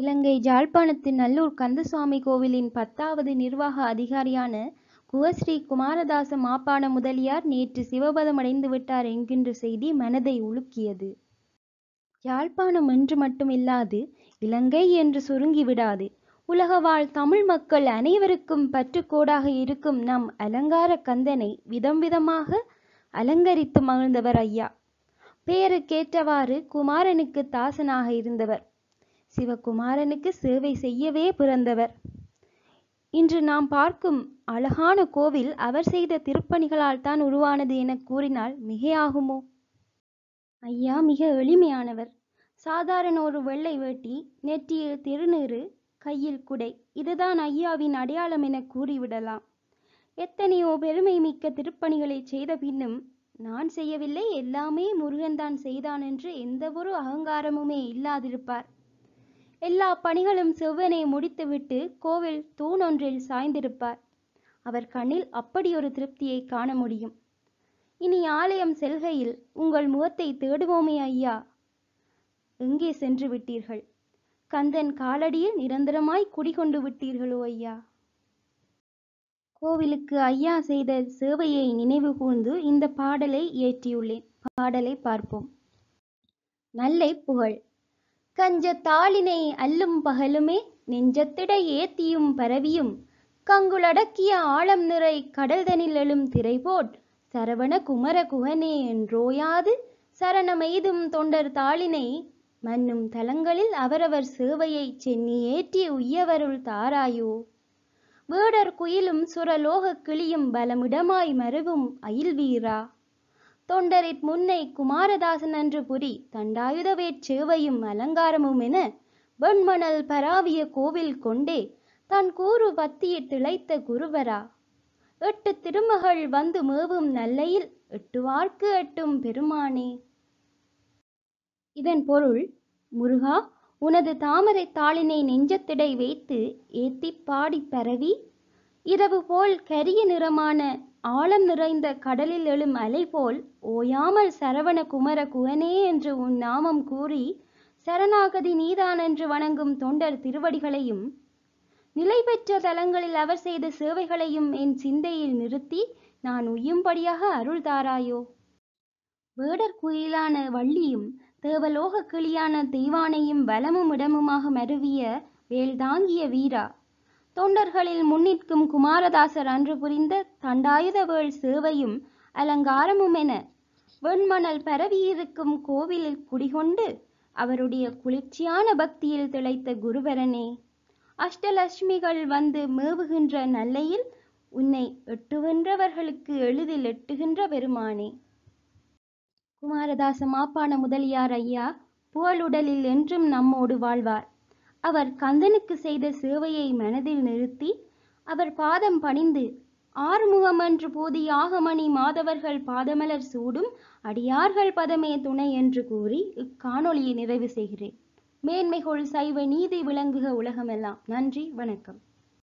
இலங்கை ஜாழ்ப்பாணத்தின் நல்லூர் கந்தசுவாமி கோவிலின் பத்தாவது நிர்வாக அதிகாரியான குவஸ்ரீ குமாரதாச மாப்பான முதலியார் நேற்று சிவபதமடைந்து விட்டார் என்கின்ற செய்தி மனதை உலுக்கியது யாழ்ப்பாணம் என்று மட்டுமில்லாது இலங்கை என்று சுருங்கிவிடாது உலக வாழ் தமிழ் மக்கள் அனைவருக்கும் பற்றுக்கோடாக இருக்கும் நம் அலங்கார கந்தனை விதம் விதமாக அலங்கரித்து மகிழ்ந்தவர் ஐயா பெயருக்கேற்றவாறு குமாரனுக்கு தாசனாக இருந்தவர் சிவகுமாரனுக்கு சேவை செய்யவே பிறந்தவர் இன்று நாம் பார்க்கும் அழகான கோவில் அவர் செய்த திருப்பணிகளால் தான் உருவானது என கூறினால் மிகையாகுமோ ஐயா மிக எளிமையானவர் சாதாரண ஒரு வெள்ளை வேட்டி நெற்றியில் திருநீறு கையில் குடை இதுதான் ஐயாவின் அடையாளம் என கூறிவிடலாம் எத்தனையோ பெருமை மிக்க திருப்பணிகளை செய்த பின்னும் நான் செய்யவில்லை எல்லாமே முருகன் தான் செய்தான் என்று எந்தவொரு அகங்காரமுமே இல்லாதிருப்பார் எல்லா பணிகளும் செவ்வனை முடித்துவிட்டு கோவில் தூணொன்றில் சாய்ந்திருப்பார் அவர் கண்ணில் அப்படியொரு திருப்தியை காண முடியும் இனி ஆலயம் செல்கையில் உங்கள் முகத்தை தேடுவோமே ஐயா எங்கே சென்று விட்டீர்கள் கந்தன் காலடியில் நிரந்தரமாய் குடிகொண்டு விட்டீர்களோ ஐயா கோவிலுக்கு ஐயா செய்த சேவையை நினைவு கூர்ந்து இந்த பாடலை இயற்றியுள்ளேன் பாடலை பார்ப்போம் நல்லை புகழ் தாளினை அல்லும் பகலுமே நெஞ்சத்திடையே தீயும் பரவியும் கங்குளடக்கிய ஆழம் நிறை கடல்தனில் எழும் திரைபோட் சரவண குமர குகனே என்றோயாது சரணமெய்தும் தொண்டர் தாளினை மன்னும் தலங்களில் அவரவர் சேவையை சென்னி ஏற்றி உய்யவருள் தாராயோ வேடர் குயிலும் சுரலோக கிளியும் பலமிடமாய் மருவும் அயில் வீரா தொண்டரிற் முன்னை குமாரதாசன் அன்று புரி தண்டாயுத சேவையும் அலங்காரமும் என வெண்மணல் பராவிய கோவில் கொண்டே தன் கூறு பத்தியிட் திளைத்த குருவரா எட்டு திருமகள் வந்து மேவும் நல்லையில் எட்டுவார்க்கு எட்டும் பெருமானே இதன் பொருள் முருகா உனது தாமரை தாளினை நெஞ்சத்திடை வைத்து ஏத்தி பாடி பரவி இரவு போல் கரிய நிறமான ஆழம் நிறைந்த கடலில் எழும் அலை போல் ஓயாமல் சரவண குமர குகனே என்று உன் நாமம் கூறி சரணாகதி நீதான் என்று வணங்கும் தொண்டர் திருவடிகளையும் நிலை பெற்ற தலங்களில் அவர் செய்த சேவைகளையும் என் சிந்தையில் நிறுத்தி நான் உய்யும்படியாக அருள்தாராயோ வேடர் குயிலான வள்ளியும் தேவலோக கிளியான தெய்வானையும் வலமும் இடமுமாக மருவிய வேல்தாங்கிய வீரா தொண்டர்களில் முன்னிற்கும் குமாரதாசர் அன்று புரிந்த தண்டாயுதவேள் சேவையும் அலங்காரமும் என வெண்மணல் பரவியிருக்கும் கோவிலில் குடிகொண்டு அவருடைய குளிர்ச்சியான பக்தியில் திளைத்த குருவரனே அஷ்டலட்சுமிகள் வந்து மேவுகின்ற நல்லையில் உன்னை எட்டுகின்றவர்களுக்கு எளிதில் எட்டுகின்ற பெருமானே குமாரதாச மாப்பான முதலியார் ஐயா புகழுடலில் என்றும் நம்மோடு வாழ்வார் அவர் கந்தனுக்கு செய்த சேவையை மனதில் நிறுத்தி அவர் பாதம் பணிந்து அன்று போதி யாகமணி மாதவர்கள் பாதமலர் சூடும் அடியார்கள் பதமே துணை என்று கூறி இக்காணொலியை நிறைவு செய்கிறேன் மேன்மைகோள் சைவ நீதி விளங்குக உலகமெல்லாம் நன்றி வணக்கம்